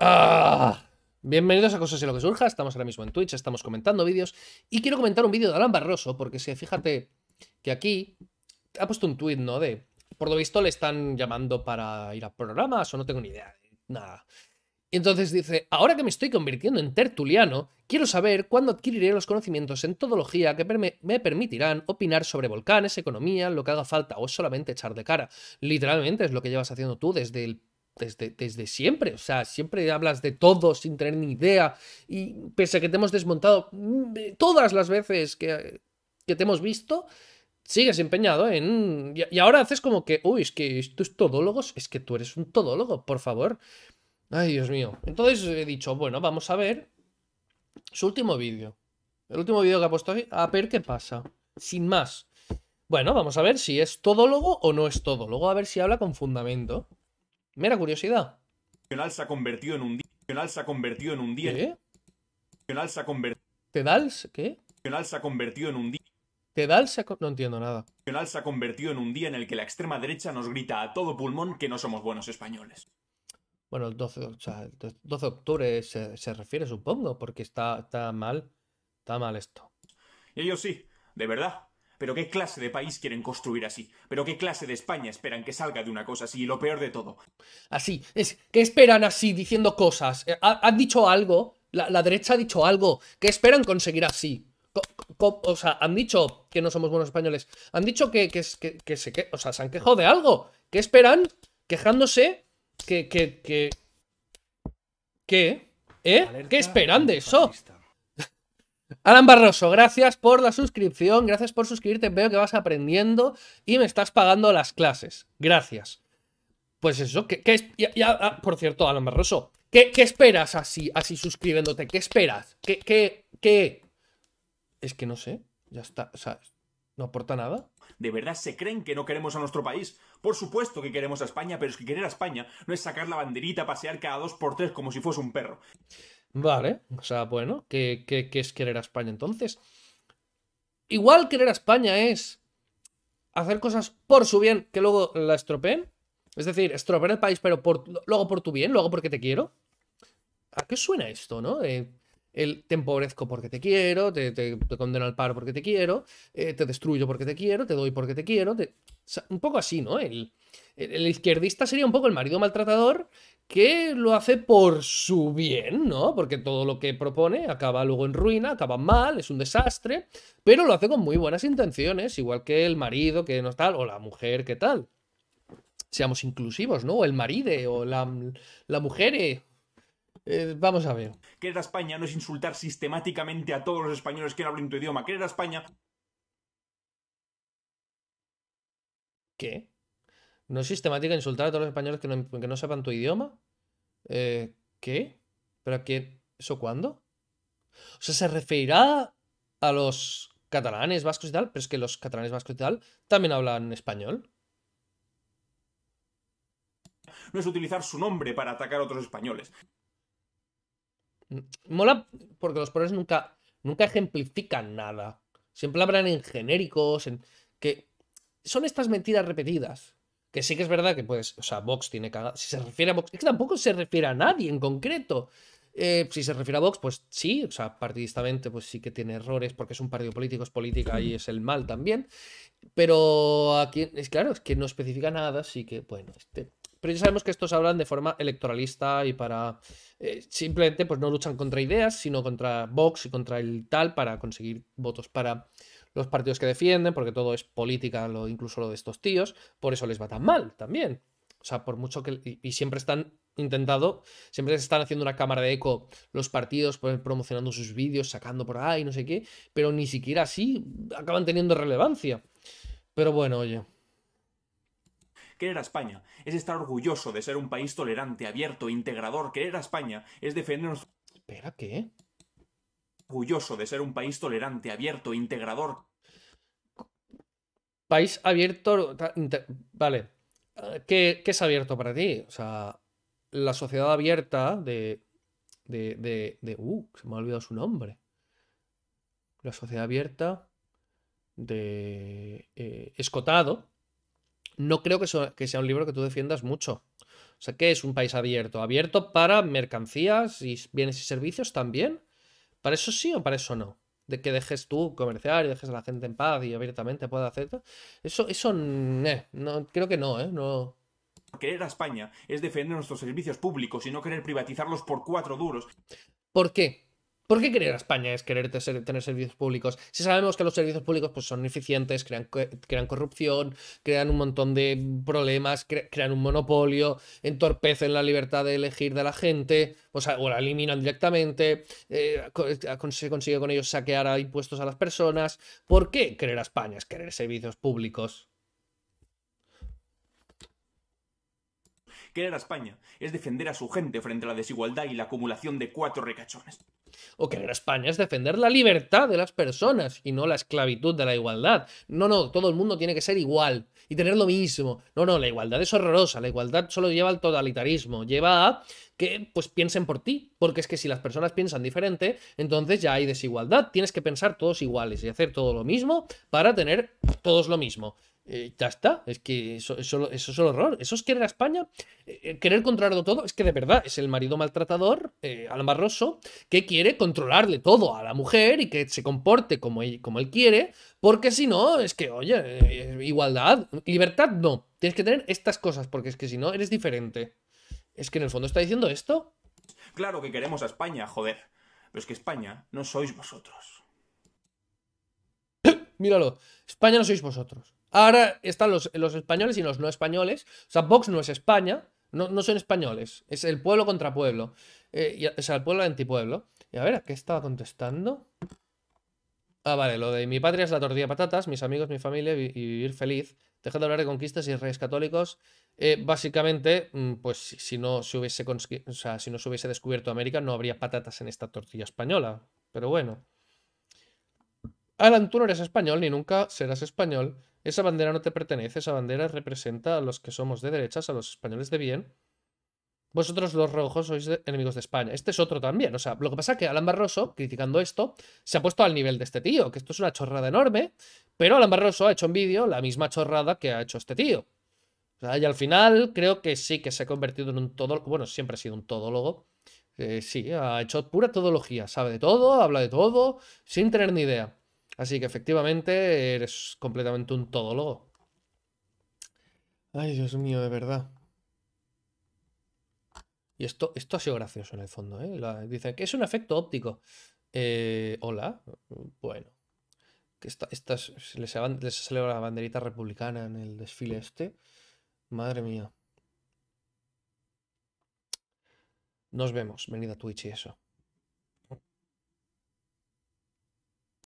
Ah. bienvenidos a Cosas y lo que surja. Estamos ahora mismo en Twitch, estamos comentando vídeos. Y quiero comentar un vídeo de Alan Barroso, porque si fíjate que aquí ha puesto un tweet, ¿no? De por lo visto le están llamando para ir a programas o no tengo ni idea. Nada. Y entonces dice, ahora que me estoy convirtiendo en tertuliano, quiero saber cuándo adquiriré los conocimientos en todología que me permitirán opinar sobre volcanes, economía, lo que haga falta o solamente echar de cara. Literalmente es lo que llevas haciendo tú desde el desde, siempre. O sea, siempre hablas de todo sin tener ni idea. Y pese a que te hemos desmontado mm, todas las veces que, que te hemos visto, sigues empeñado en... Y, ahora haces como que, uy, es que estos todólogos, es que tú eres un todólogo, por favor. Ay, Dios mío. Entonces he dicho, bueno, vamos a ver su último vídeo. El último vídeo que ha puesto hoy, a ver qué pasa. Sin más. Bueno, vamos a ver si es todólogo o no es todólogo, a ver si habla con fundamento. Mera curiosidad. Nacional se ha convertido en un día. Nacional se ha convertido en un día. ¿Qué? Nacional se ha convertido. ¿Tedals? ¿Qué? se ha convertido en un día. te se No entiendo nada. Nacional se ha convertido en un día en el que la extrema derecha nos grita a todo pulmón que no somos buenos españoles. Bueno, el 12, o sea, el 12 de octubre se, refiere, supongo, porque está, está mal. Está mal esto. Y ellos sí, de verdad. ¿Pero qué clase de país quieren construir así? ¿Pero qué clase de España esperan que salga de una cosa así? Y lo peor de todo. Así, es, ¿qué esperan así diciendo cosas? Eh, ¿Han dicho algo? La, derecha ha dicho algo. ¿Qué esperan conseguir así? O sea, han dicho que no somos buenos españoles. Han dicho que, que, se o sea, se han quejado de algo. ¿Qué esperan? Quejándose que, que, que, eh? ¿Qué? ¿Qué esperan de eso? Alan Barroso, gracias por la suscripción, gracias por suscribirte, veo que vas aprendiendo y me estás pagando las clases. Gracias. Pues eso, que, ya, ah, por cierto, Alan Barroso, ¿qué, esperas así, así suscribiéndote? ¿Qué esperas? ¿Qué, qué, qué? Es que no sé, ya está, o sea, no aporta nada. ¿De verdad se creen que no queremos a nuestro país? Por supuesto que queremos a España, pero es que querer a España no es sacar la banderita pasear cada dos por tres como si fuese un perro. Vale, o sea, bueno, ¿qué, es querer a España entonces? Igual querer a España es hacer cosas por su bien que luego la estropeen. Es decir, estropear el país, pero por, luego por tu bien, luego porque te quiero. ¿A qué suena esto, no? Eh, el te empobrezco porque te quiero, te, te, condeno al paro porque te quiero, eh, te destruyo porque te quiero, te doy porque te quiero. Te un poco así, ¿no? El, el, izquierdista sería un poco el marido maltratador que lo hace por su bien, ¿no? Porque todo lo que propone acaba luego en ruina, acaba mal, es un desastre, pero lo hace con muy buenas intenciones, igual que el marido que no tal, o la mujer que tal. Seamos inclusivos, ¿no? O el marido o la, la mujer. Eh, eh, vamos a ver. Querer a España no es insultar sistemáticamente a todos los españoles que no hablan tu idioma. Querer a España ¿Qué? ¿No es sistemática insultar a todos los españoles que no, sepan tu idioma? Eh, ¿Qué? ¿Pero qué? ¿Eso cuándo? O sea, se referirá a los catalanes, vascos y tal, pero es que los catalanes, vascos y tal también hablan español. No es utilizar su nombre para atacar a otros españoles. Mm, mola porque los pobres nunca, nunca ejemplifican nada. Siempre hablan en genéricos, en que son estas mentiras repetidas. Que sí que es verdad que, pues, o sea, Vox tiene cagada. Si se refiere a Vox, es que tampoco se refiere a nadie en concreto. Eh, si se refiere a Vox, pues sí, o sea, partidistamente, pues sí que tiene errores, porque es un partido político, es política y es el mal también. Pero aquí, es claro, es que no especifica nada, así que, bueno, este. Pero ya sabemos que estos hablan de forma electoralista y para. Eh, simplemente, pues no luchan contra ideas, sino contra Vox y contra el tal para conseguir votos para los partidos que defienden, porque todo es política, lo, incluso lo de estos tíos, por eso les va tan mal también. O sea, por mucho que... Y, siempre están intentando, siempre se están haciendo una cámara de eco los partidos, pues, promocionando sus vídeos, sacando por ahí, no sé qué, pero ni siquiera así acaban teniendo relevancia. Pero bueno, oye. Querer a España es estar orgulloso de ser un país tolerante, abierto, integrador. Querer a España es defendernos... Espera, ¿qué? orgulloso de ser un país tolerante, abierto, integrador. País abierto. Vale. ¿Qué, es abierto para ti? O sea, la sociedad abierta de. de. Uh, se me ha olvidado su nombre. La sociedad abierta de eh, Escotado. No creo que, que sea un libro que tú defiendas mucho. O sea, ¿qué es un país abierto? Abierto para mercancías y bienes y servicios también. ¿Para eso sí o para eso no? De que dejes tú comerciar y dejes a la gente en paz y abiertamente pueda hacer. Eso, eso mm, eh, no, creo que no, ¿eh? No. Querer a España es defender nuestros servicios públicos y no querer privatizarlos por cuatro duros. ¿Por qué? ¿Por qué querer a España es querer tener servicios públicos? Si sabemos que los servicios públicos pues, son ineficientes, crean, crean corrupción, crean un montón de problemas, crean un monopolio, entorpecen la libertad de elegir de la gente, o, sea, o la eliminan directamente, eh, se consigue con ellos saquear impuestos a las personas. ¿Por qué querer a España es querer servicios públicos? que a España es defender a su gente frente a la desigualdad y la acumulación de cuatro recachones. O querer a España es defender la libertad de las personas y no la esclavitud de la igualdad. No, no, todo el mundo tiene que ser igual y tener lo mismo. No, no, la igualdad es horrorosa. La igualdad solo lleva al totalitarismo, lleva a que pues piensen por ti, porque es que si las personas piensan diferente, entonces ya hay desigualdad, tienes que pensar todos iguales y hacer todo lo mismo para tener todos lo mismo. Eh, ya está, es que eso, eso, eso, es el horror. Eso es querer a España, eh, eh, querer controlarlo todo. Es que de verdad es el marido maltratador, eh, Barroso, que quiere controlarle todo a la mujer y que se comporte como él, como él quiere, porque si no, es que, oye, igualdad, libertad no. Tienes que tener estas cosas, porque es que si no, eres diferente. Es que en el fondo está diciendo esto. Claro que queremos a España, joder. Pero es que España no sois vosotros. Míralo. España no sois vosotros. Ahora están los, los, españoles y los no españoles. O sea, Vox no es España. No, no son españoles. Es el pueblo contra pueblo. Eh, o sea, el pueblo antipueblo. Y a ver, ¿a qué estaba contestando? Ah, vale, lo de mi patria es la tortilla de patatas, mis amigos, mi familia y vivir feliz. Deja de hablar de conquistas y reyes católicos. Eh, básicamente, mm, pues si no, se hubiese o sea, si no se hubiese descubierto América, no habría patatas en esta tortilla española. Pero bueno. Alan, tú no eres español ni nunca serás español. Esa bandera no te pertenece, esa bandera representa a los que somos de derechas, a los españoles de bien. Vosotros los rojos sois enemigos de España. Este es otro también. O sea, lo que pasa es que Alan Barroso, criticando esto, se ha puesto al nivel de este tío, que esto es una chorrada enorme, pero Alan Barroso ha hecho en vídeo la misma chorrada que ha hecho este tío. y al final creo que sí que se ha convertido en un todo Bueno, siempre ha sido un todólogo. Eh, sí, ha hecho pura todología. Sabe de todo, habla de todo, sin tener ni idea. Así que efectivamente eres completamente un todólogo. Ay, Dios mío, de verdad. Y esto, esto ha sido gracioso en el fondo. ¿eh? dice que es un efecto óptico. Eh, Hola. Bueno. Que esta, les, les salido la banderita republicana en el desfile este. Madre mía. Nos vemos. venida a Twitch y eso.